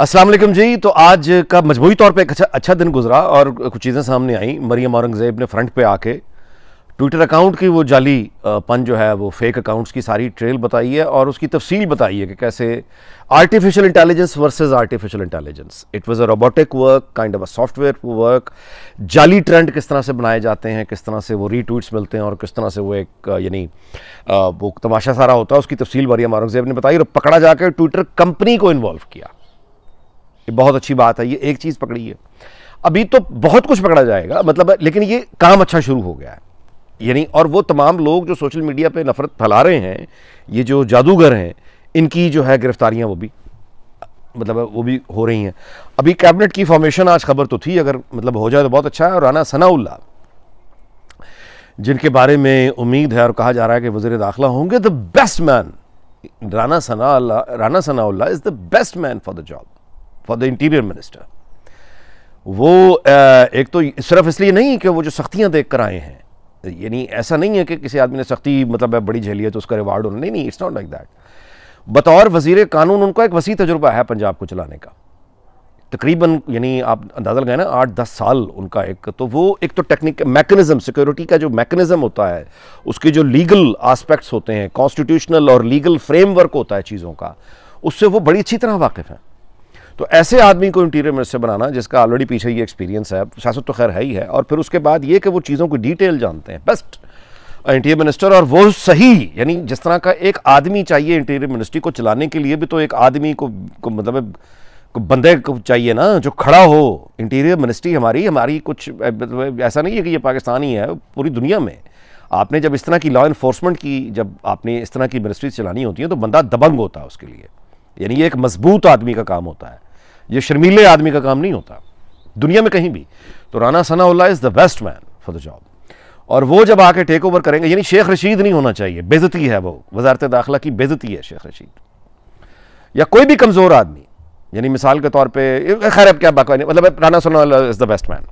असलम जी तो आज का मजमू तौर पे एक अच्छा अच्छा दिन गुजरा और कुछ चीज़ें सामने आई मरियम औरंगज़ेब ने फ्रंट पे आके ट्विटर अकाउंट की वो जाली पन जो है वो फेक अकाउंट्स की सारी ट्रेल बताई है और उसकी तफसील बताई है कि कैसे artificial intelligence versus artificial intelligence it was a robotic work kind of a software work जाली ट्रेंड किस तरह से बनाए जाते हैं किस तरह से वो रीट्वीट्स मिलते हैं और किस तरह से वो एक यानी वो तमाशा सारा होता है उसकी तफसील मरियम औरंगजेब ने बताई और पकड़ा जाकर ट्विटर कंपनी को इन्वॉल्व किया ये बहुत अच्छी बात है ये एक चीज़ पकड़ी है अभी तो बहुत कुछ पकड़ा जाएगा मतलब लेकिन ये काम अच्छा शुरू हो गया है यानी और वो तमाम लोग जो सोशल मीडिया पे नफ़रत फैला रहे हैं ये जो जादूगर हैं इनकी जो है गिरफ्तारियां वो भी मतलब वो भी हो रही हैं अभी कैबिनेट की फॉर्मेशन आज खबर तो थी अगर मतलब हो जाए तो बहुत अच्छा है और राना सनाउल्ला जिनके बारे में उम्मीद है और कहा जा रहा है कि वजीर दाखिला होंगे the best man Rana Sana Rana Sanaullah is the best man for the job for the interior minister वो एक तो सिर्फ इसलिए नहीं कि वो जो सख्तियां देख कर आए हैं यानी ऐसा नहीं है कि किसी आदमी ने सख्ती मतलब है बड़ी झेली है तो उसका रिवार्ड होना नहीं नहीं इट्स नॉट लाइक दैट बतौर वजीर कानून उनका एक वसी तजुर्बा है पंजाब को चलाने का तकरीबन यानी आप अंदाज़ा लगाए ना आठ दस साल उनका एक तो वो एक तो टेक्निक मैकेनिज़्म सिक्योरिटी का जो मैकेनिज़्म होता है उसके जो लीगल आस्पेक्ट्स होते हैं कॉन्स्टिट्यूशनल और लीगल फ्रेमवर्क होता है चीज़ों का उससे वो बड़ी अच्छी तरह वाकिफ़ हैं तो ऐसे आदमी को इंटीरियर मिनिस्टर बनाना जिसका ऑलरेडी पीछे ये एक्सपीरियंस है सियासत तो खैर है ही है और फिर उसके बाद ये कि वो चीज़ों को डिटेल जानते हैं बेस्ट इंटीरियर मिनिस्टर और वो सही यानी जिस तरह का एक आदमी चाहिए इंटीरियर मिनिस्ट्री को चलाने के लिए भी तो एक आदमी को, को मतलब को बंदे को चाहिए ना जो खड़ा हो इंटीरियर मिनिस्ट्री हमारी हमारी कुछ मतलब ऐसा नहीं है कि ये पाकिस्तान ही है पूरी दुनिया में आपने जब इस तरह की लॉ इन्फोर्समेंट की जब आपने इस तरह की मिनिस्ट्री चलानी होती है तो बंदा दबंग होता है उसके लिए यानी ये एक मजबूत आदमी का काम होता है ये शर्मीले आदमी का काम नहीं होता दुनिया में कहीं भी तो Rana Sanaullah is the best man for the job और वो जब आके टेक ओवर करेंगे यानी शेख रशीद नहीं होना चाहिए बेजती है वो वजारत दाखिला की बेजती है शेख रशीद या कोई भी कमज़ोर आदमी यानी मिसाल के तौर पर खैर अब क्या बात मतलब Rana Sanaullah is the best man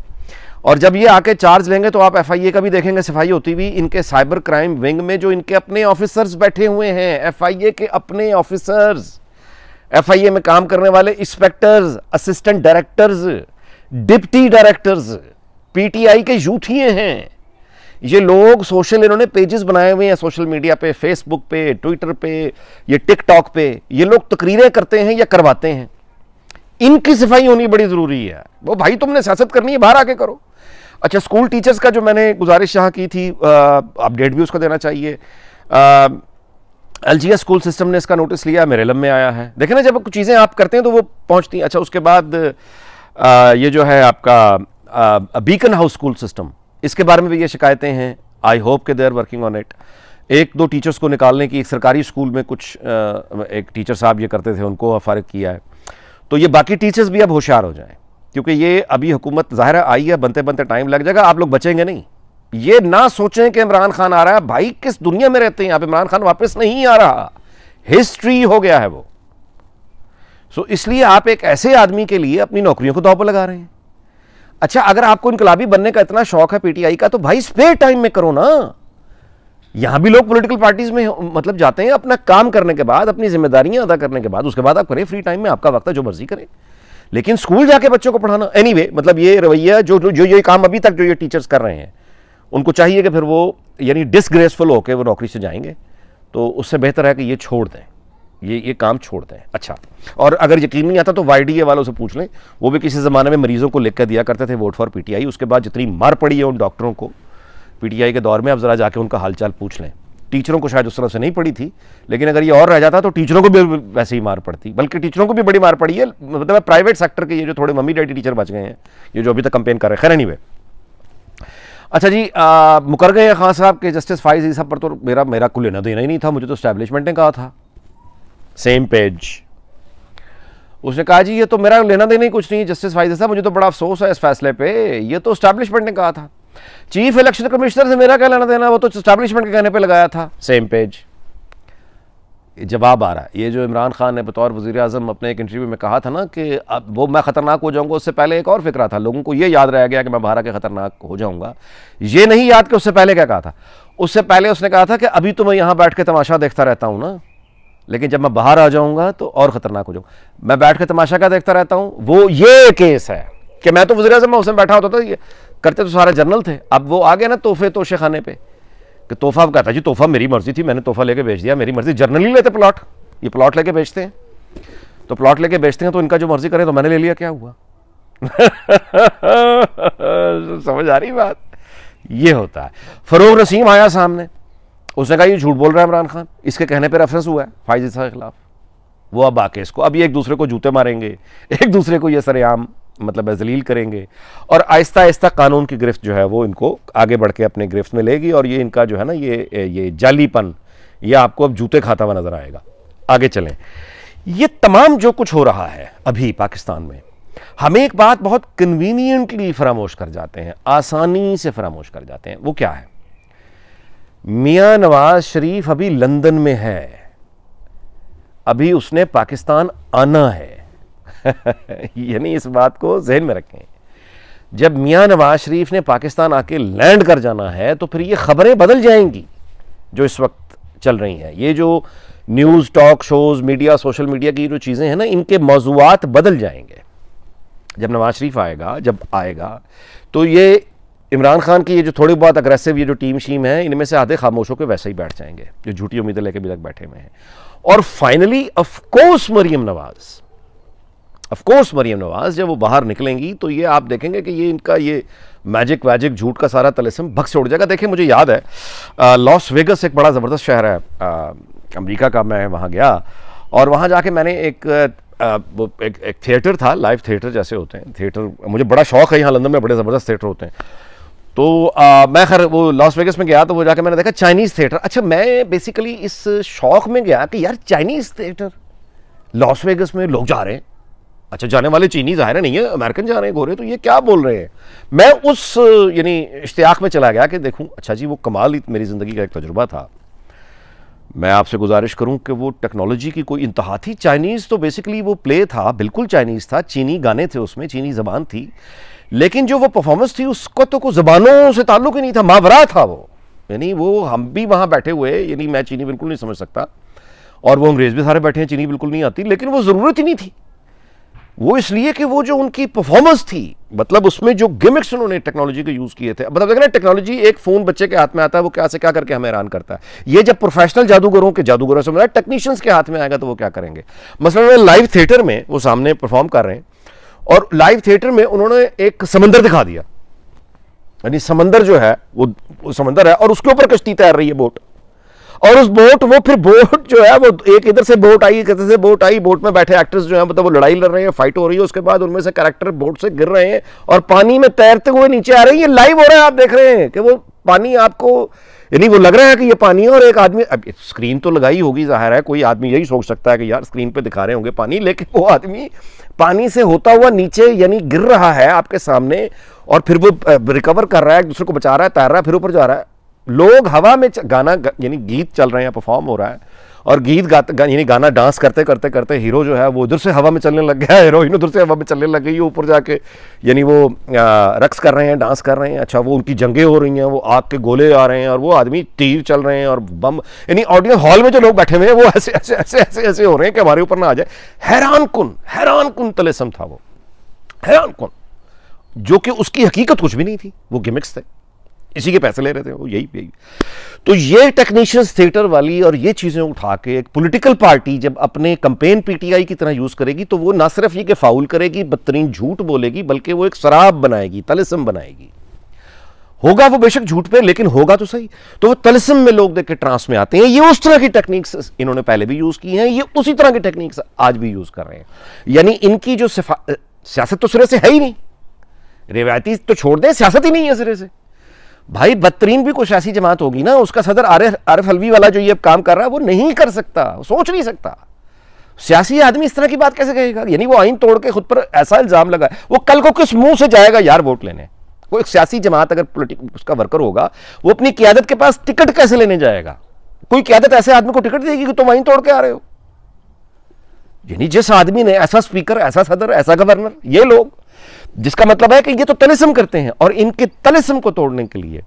और जब ये आके चार्ज लेंगे तो आप एफ आई ए का भी देखेंगे सफाई होती हुई इनके साइबर क्राइम विंग में जो इनके अपने ऑफिसर्स बैठे हुए हैं एफ आई ए के अपने ऑफिसर्स एफआईए में काम करने वाले inspectors assistant directors deputy directors PTI के ही हैं ये लोग सोशल इन्होंने पेजेस बनाए हुए हैं सोशल मीडिया पे फेसबुक पे ट्विटर पे ये टिकटॉक पे ये लोग तकरीरें करते हैं या करवाते हैं इनकी सफाई होनी बड़ी ज़रूरी है वो भाई तुमने सियासत करनी है बाहर आके करो अच्छा स्कूल टीचर्स का जो मैंने गुजारिश यहाँ की थी अपडेट भी उसको देना चाहिए आ, एल स्कूल सिस्टम ने इसका नोटिस लिया मेरे में आया है देखे ना जब कुछ चीज़ें आप करते हैं तो वो पहुँचती अच्छा उसके बाद आ, ये जो है आपका आ, बीकन हाउस स्कूल सिस्टम इसके बारे में भी ये शिकायतें हैं आई होप के they are working on it एक दो टीचर्स को निकालने की एक सरकारी स्कूल में कुछ आ, एक टीचर साहब ये करते थे उनको फारग किया है तो ये बाकी टीचर्स भी अब होशियार हो जाएँ क्योंकि ये अभी हुकूमत ज़ाहिर आई है बनते बनते टाइम लग जाएगा आप लोग बचेंगे नहीं ये ना सोचें कि इमरान खान आ रहा है भाई किस दुनिया में रहते हैं आप इमरान खान वापस नहीं आ रहा हिस्ट्री हो गया है वो सो इसलिए आप एक ऐसे आदमी के लिए अपनी नौकरियों को दाव पर लगा रहे हैं अच्छा अगर आपको इनकलाबी बनने का इतना शौक है पीटीआई का तो भाई स्पेयर टाइम में करो ना यहां भी लोग पॉलिटिकल पार्टीज में मतलब जाते हैं अपना काम करने के बाद अपनी जिम्मेदारियां अदा करने के बाद उसके बाद आप करें फ्री टाइम में आपका वक्त है जो मर्जी करें लेकिन स्कूल जाके बच्चों को पढ़ाना एनी anyway, मतलब ये रवैया जो जो ये काम अभी तक जो ये टीचर्स कर रहे हैं उनको चाहिए कि फिर वो यानी डिसग्रेसफुल होकर वो नौकरी से जाएंगे तो उससे बेहतर है कि ये छोड़ दें ये ये काम छोड़ दें अच्छा और अगर यकीन नहीं आता तो वाई वालों से पूछ लें वो भी किसी ज़माने में मरीज़ों को लिख कर दिया करते थे वोट फॉर पीटीआई उसके बाद जितनी मार पड़ी है उन डॉक्टरों को पीटीआई के दौर में अब ज़रा जाके उनका हालचाल पूछ लें टीचरों को शायद उस तरह से नहीं पड़ी थी लेकिन अगर ये और रह जाता तो टीचरों को भी वैसे ही मार पड़ती बल्कि टीचरों को भी बड़ी मार पड़ी है मतलब प्राइवेट सेक्टर के ये जो थोड़े मम्मी डैडी टीचर बच गए हैं ये जो अभी तक कंपेन कर रहे हैं खैर एनीवे अच्छा जी मुकर गए खान साहब के जस्टिस फाइज ये सब पर तो मेरा मेरा कुल लेना देना ही नहीं था मुझे तो स्टैब्लिशमेंट ने कहा था सेम पेज उसने कहा जी ये तो मेरा लेना देना ही कुछ नहीं है जस्टिस फाइज साहब मुझे तो बड़ा अफसोस है इस फैसले पे ये तो स्टैब्लिशमेंट ने कहा था चीफ इलेक्शन कमिश्नर से मेरा क्या लेना देना वो तो स्टैब्लिशमेंट के कहने पर लगाया था सेम पेज जवाब आ रहा है ये जो इमरान खान ने बतौर वज़ी अजम अपने एक इंटरव्यू में कहा था ना कि अब वो मैं ख़तरनाक हो जाऊँगा उससे पहले एक और फिक्रा था लोगों को ये याद रह गया कि मैं बाहर के ख़तरनाक हो जाऊँगा ये नहीं याद कि उससे पहले क्या कहा था उससे पहले उसने कहा था कि अभी तो मैं यहाँ बैठ के तमाशा देखता रहता हूँ ना लेकिन जब मैं बाहर आ जाऊँगा तो और ख़तरनाक हो जाऊँगा मैं बैठ के तमाशा क्या देखता रहता हूँ वो ये केस है कि मैं तो वजी अजम में उसमें बैठा होता था ये करते तो सारे जनरल थे अब वो आ गया ना तोहफे तोशे खाने पर कि तोहफा आप कहता जी तोहफा मेरी मर्जी थी मैंने तोहफा लेके बेच दिया मेरी मर्जी जर्नली लेते प्लॉट ये प्लॉट लेके बेचते हैं तो प्लॉट लेके बेचते हैं तो इनका जो मर्जी करें तो मैंने ले लिया क्या हुआ समझ आ रही बात ये होता है फरोग रसीम आया सामने उसने कहा ये झूठ बोल रहा है इमरान खान इसके कहने पर रेफरेंस हुआ है साहब के खिलाफ वो अब आके इसको अब ये एक दूसरे को जूते मारेंगे एक दूसरे को ये सरेआम मतलब जलील करेंगे और आहिस्ता आहिस्ता कानून की गिरफ्त जो है वो इनको आगे बढ़ के अपने गिरफ्त में लेगी और ये इनका जो है ना ये ये जालीपन ये आपको अब जूते खाता हुआ नज़र आएगा आगे चलें ये तमाम जो कुछ हो रहा है अभी पाकिस्तान में हमें एक बात बहुत कन्वीनियंटली फरामोश कर जाते हैं आसानी से फरामोश कर जाते हैं वो क्या है मियाँ नवाज शरीफ अभी लंदन में है अभी उसने पाकिस्तान आना है यानी इस बात को जहन में रखें जब मियाँ नवाज शरीफ ने पाकिस्तान आके लैंड कर जाना है तो फिर ये खबरें बदल जाएंगी जो इस वक्त चल रही हैं ये जो news talk shows media social media की जो चीज़ें हैं ना इनके मौजूद बदल जाएंगे जब नवाज शरीफ आएगा जब आएगा तो ये इमरान खान की ये जो थोड़ी बहुत अग्रेसिव ये जो टीम शीम है इनमें से आधे खामोशों के वैसे ही बैठ जाएंगे जो झूठी उम्मीदें लेके अभी तक बैठे हुए हैं और finally of course Maryam Nawaz of course Maryam Maryam Nawaz जब वो बाहर निकलेंगी तो ये आप देखेंगे कि ये इनका ये मैजिक वैजिक झूठ का सारा तलेसम भक्स उड़ जाएगा देखिए मुझे याद है लॉस वेगस एक बड़ा ज़बरदस्त शहर है अमेरिका का मैं वहाँ गया और वहाँ जाके मैंने एक आ, वो एक, एक थिएटर था लाइव थिएटर जैसे होते हैं थिएटर मुझे बड़ा शौक है यहाँ लंदन में बड़े ज़बरदस्त थिएटर होते हैं तो आ, मैं खैर वो लॉस वेगस में गया तो वो जाके मैंने देखा चाइनीज़ थिएटर अच्छा मैं बेसिकली इस शौक में गया कि यार चाइनीज़ थिएटर लॉस वेगस में लोग जा रहे हैं अच्छा जाने वाले चीनी ज़ाहिर नहीं है अमेरिकन जा रहे हैं गोरे तो ये क्या बोल रहे हैं मैं उस यानी इश्तियाक में चला गया कि देखूँ अच्छा जी वो कमाल मेरी ज़िंदगी का एक तजुर्बा था मैं आपसे गुजारिश करूं कि वो टेक्नोलॉजी की कोई इंतहा थी चाइनीज़ तो बेसिकली वो प्ले था बिल्कुल चाइनीज़ था चीनी गाने थे उसमें चीनी ज़बान थी लेकिन जो वो परफॉर्मेंस थी उसका तो कोई ज़बानों से ताल्लुक ही नहीं था मावरा था वो यानी वो हम भी वहाँ बैठे हुए यानी मैं चीनी बिल्कुल नहीं समझ सकता और वो अंग्रेज़ भी सारे बैठे हैं चीनी बिल्कुल नहीं आती लेकिन वो ज़रूरत ही नहीं थी वो इसलिए कि वो जो उनकी परफॉर्मेंस थी मतलब उसमें जो गिमिक्स उन्होंने टेक्नोलॉजी के यूज़ किए थे मतलब देखना टेक्नोलॉजी एक फ़ोन बच्चे के हाथ में आता है वो क्या से क्या करके हमें हैरान करता है ये जब प्रोफेशनल जादूगरों के जादूगरों से मतलब टेक्नीशियंस के हाथ में आएगा तो वो क्या करेंगे मसलन लाइव थिएटर में वो सामने परफॉर्म कर रहे हैं और लाइव थिएटर में उन्होंने एक समंदर दिखा दिया यानी समंदर जो है वो, वो समंदर है और उसके ऊपर कश्ती तैर रही है बोट और उस बोट वो फिर बोट जो है वो एक इधर से बोट आई एक इधर से बोट आई बोट में बैठे एक्टर्स जो है मतलब वो लड़ाई लड़ रहे हैं फाइट हो रही है उसके बाद उनमें से करेक्टर बोट से गिर रहे हैं और पानी में तैरते हुए नीचे आ रहे हैं ये लाइव हो रहा है आप देख रहे हैं कि वो पानी आपको यानी वो लग रहा है कि ये पानी है और एक आदमी अब स्क्रीन तो लगाई होगी जाहिर है कोई आदमी यही सोच सकता है कि यार स्क्रीन पे दिखा रहे होंगे पानी लेकिन वो आदमी पानी से होता हुआ नीचे यानी गिर रहा है आपके सामने और फिर वो रिकवर कर रहा है एक दूसरे को बचा रहा है तैर रहा है फिर ऊपर जा रहा है लोग हवा में गाना यानी गीत चल रहे हैं परफॉर्म हो रहा है और गीत गाते गा, यानी गाना डांस करते करते करते हीरो जो है वो उधर से हवा में चलने लग गया हीरोइन उधर से हवा में चलने लग गई है ऊपर जाके यानी वो रक्स कर रहे हैं डांस कर रहे हैं अच्छा वो उनकी जंगें हो रही हैं वो आग के गोले आ रहे हैं और वो आदमी तीर चल रहे हैं और बम यानी ऑडियंस हॉल में जो लोग बैठे हुए हैं वो ऐसे ऐसे ऐसे ऐसे ऐसे हो रहे हैं कि हमारे ऊपर ना आ जाए हैरान कन हैरान कन तलेसम था वो हैरान कन जो कि उसकी हकीकत कुछ भी नहीं थी वो गिमिक्स थे इसी के पैसे ले रहे थे वो यही यही तो ये टेक्नीशियंस थिएटर वाली और ये चीज़ें उठा के एक पॉलिटिकल पार्टी जब अपने कंपेन पीटीआई की तरह यूज़ करेगी तो वो ना सिर्फ ये कि फाउल करेगी बदतरीन झूठ बोलेगी बल्कि वो एक शराब बनाएगी तलसम बनाएगी होगा वो बेशक झूठ पे लेकिन होगा तो सही तो वो तलसम में लोग देख के ट्रांस में आते हैं ये उस तरह की टेक्निक्स इन्होंने पहले भी यूज़ की हैं ये उसी तरह की टेक्निक्स आज भी यूज़ कर रहे हैं यानी इनकी जो सियासत तो सिरे से है ही नहीं रिवायती तो छोड़ दें सियासत ही नहीं है सिरे से भाई बदतरीन भी कुछ ऐसी जमात होगी ना उसका सदर आरिफ आरिफ हलवी वाला जो ये अब काम कर रहा है वो नहीं कर सकता सोच नहीं सकता सियासी आदमी इस तरह की बात कैसे कहेगा यानी वो आइन तोड़ के खुद पर ऐसा इल्ज़ाम लगा वो कल को किस मुंह से जाएगा यार वोट लेने वो एक सियासी जमात अगर पोलिटिक उसका वर्कर होगा वो अपनी क्यादत के पास टिकट कैसे लेने जाएगा कोई क्यादत ऐसे आदमी को टिकट देगी कि तुम आइन तोड़ के आ रहे हो यानी जिस आदमी ने ऐसा स्पीकर ऐसा सदर ऐसा गवर्नर ये लोग जिसका मतलब है कि ये तो तलिस्म करते हैं और इनके तलिस्म को तोड़ने के लिए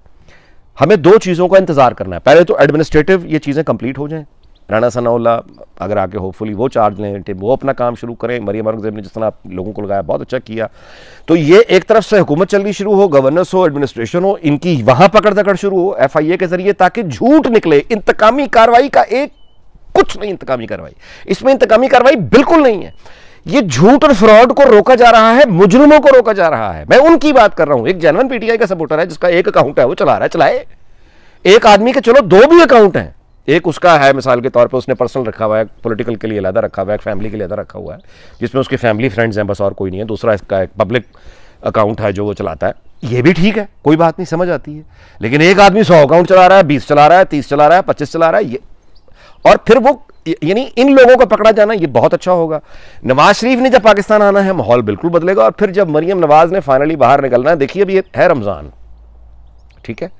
हमें दो चीज़ों का इंतजार करना है पहले तो एडमिनिस्ट्रेटिव ये चीज़ें कंप्लीट हो जाएं राणा सनाउल्ला अगर आके होपफुली वो चार्ज लें वो अपना काम शुरू करें मरियम औरंगजेब ने जिस तरह लोगों को लगाया बहुत अच्छा किया तो ये एक तरफ से हुकूमत चलनी शुरू हो गवर्नर्स हो एडमिनिस्ट्रेशन हो इनकी वहाँ पकड़ दकड़ शुरू हो एफ आई ए के जरिए ताकि झूठ निकले इंतकामी कार्रवाई का एक कुछ नहीं इंतकामी कार्रवाई इसमें इंतकामी कार्रवाई बिल्कुल नहीं है ये झूठ और फ्रॉड को रोका जा रहा है मुजरुमों को रोका जा रहा है मैं उनकी बात कर रहा हूं एक जनवन पीटीआई का सपोर्टर है जिसका एक अकाउंट है वो चला रहा है चलाए एक आदमी के चलो दो भी अकाउंट हैं एक उसका है मिसाल के तौर पे उसने पर्सनल रखा हुआ है पॉलिटिकल के लिए अलहदा रखा हुआ है फैमिली के लिए अलहदा रखा हुआ है जिसमें उसके फैमिली फ्रेंड्स हैं बस और कोई नहीं है दूसरा इसका एक पब्लिक अकाउंट है जो वो चलाता है ये भी ठीक है कोई बात नहीं समझ आती है लेकिन एक आदमी सौ अकाउंट चला रहा है बीस चला रहा है तीस चला रहा है पच्चीस चला रहा है ये और फिर वो यानी इन लोगों का पकड़ा जाना ये बहुत अच्छा होगा नवाज शरीफ ने जब पाकिस्तान आना है माहौल बिल्कुल बदलेगा और फिर जब मरियम नवाज ने फाइनली बाहर निकलना है देखिए अभी है रमज़ान ठीक है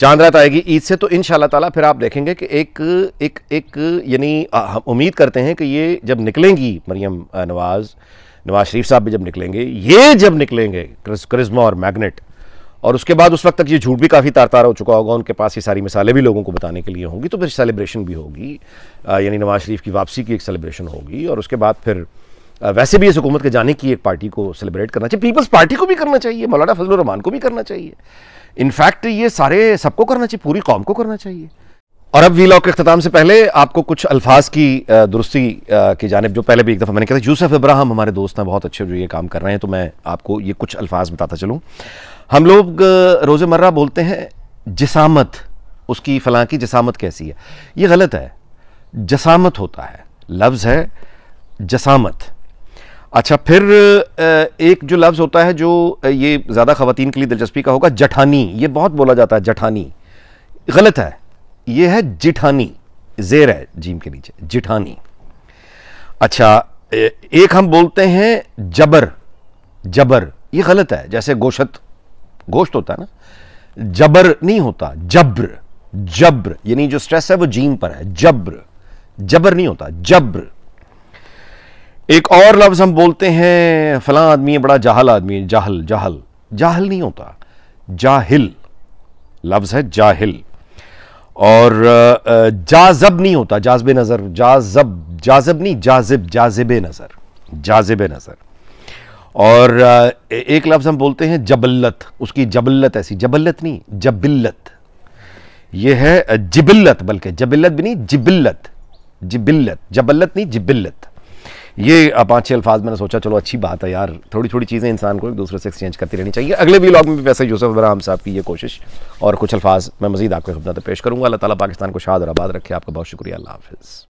चांद रात आएगी ईद से तो इन ताला फिर आप देखेंगे कि एक एक एक यानी हम उम्मीद करते हैं कि ये जब निकलेंगी मरियम नवाज़ नवाज शरीफ साहब भी जब निकलेंगे ये जब निकलेंगे क्रिज्मा और मैग्नेट और उसके बाद उस वक्त तक ये झूठ भी काफ़ी तार तार हो चुका होगा उनके पास ये सारी मिसालें भी लोगों को बताने के लिए होंगी तो फिर सेलिब्रेशन भी होगी यानी नवाज शरीफ की वापसी की एक सेलिब्रेशन होगी और उसके बाद फिर वैसे भी इस हुकूमत के जाने की एक पार्टी को सेलिब्रेट करना चाहिए पीपल्स पार्टी को भी करना चाहिए मौलाना फजल रहमान को भी करना चाहिए इनफैक्ट ये सारे सबको करना चाहिए पूरी कौम को करना चाहिए और अब वी लॉक के अख्ताम से पहले आपको कुछ अल्फाज की दुरुस्ती की जानब जो पहले भी एक दफ़ा मैंने कहा यूसफ इब्राहम हमारे दोस्त हैं बहुत अच्छे जो ये काम कर रहे हैं तो मैं आपको ये कुछ अल्फाज बताता चलूँ हम लोग रोज़मर्रा बोलते हैं जसामत उसकी फलां की जसामत कैसी है ये गलत है जसामत होता है लफ्ज़ है जसामत अच्छा फिर एक जो लफ्ज़ होता है जो ये ज़्यादा ख़वान के लिए दिलचस्पी का होगा जठानी ये बहुत बोला जाता है जठानी गलत है ये है जिठानी जेर है जीम के नीचे जिठानी अच्छा एक हम बोलते हैं जबर जबर ये गलत है जैसे गोशत गोश्त होता है ना जबर नहीं होता जब्र जब्र यानी जो स्ट्रेस है वो जीम पर है जब्र जबर नहीं होता जब्र एक और लफ्ज हम बोलते हैं फला आदमी है बड़ा जाहल आदमी है जाहल जाहल जाहल नहीं होता जाहिल लफ्ज है जाहिल और जाजब नहीं होता जाजब नज़र जाजब जाजब नहीं जाजिब जाजिब नज़र जाजिब नज़र और एक लफ्ज़ हम बोलते हैं जबल्लत उसकी जबल्लत ऐसी जबल्लत नहीं जबिल्लत यह है जिबिल्लत बल्कि जबिल्लत भी नहीं जिबिल्लत जिबिल्लत जबल्लत नहीं जिबिल्लत ये पांच छह अल्फाज मैंने सोचा चलो अच्छी बात है यार थोड़ी थोड़ी चीज़ें इंसान को एक दूसरे से एक्सचेंज करती रहनी चाहिए अगले भी लॉग में भी वैसे यूसुफ बराम साहब की ये कोशिश और कुछ अल्फाज मैं मजीद आपको खबरत पेश करूँगा अल्लाह ताला पाकिस्तान को शाद और आबाद रखे आपका बहुत शुक्रिया अल्लाह हाफिज़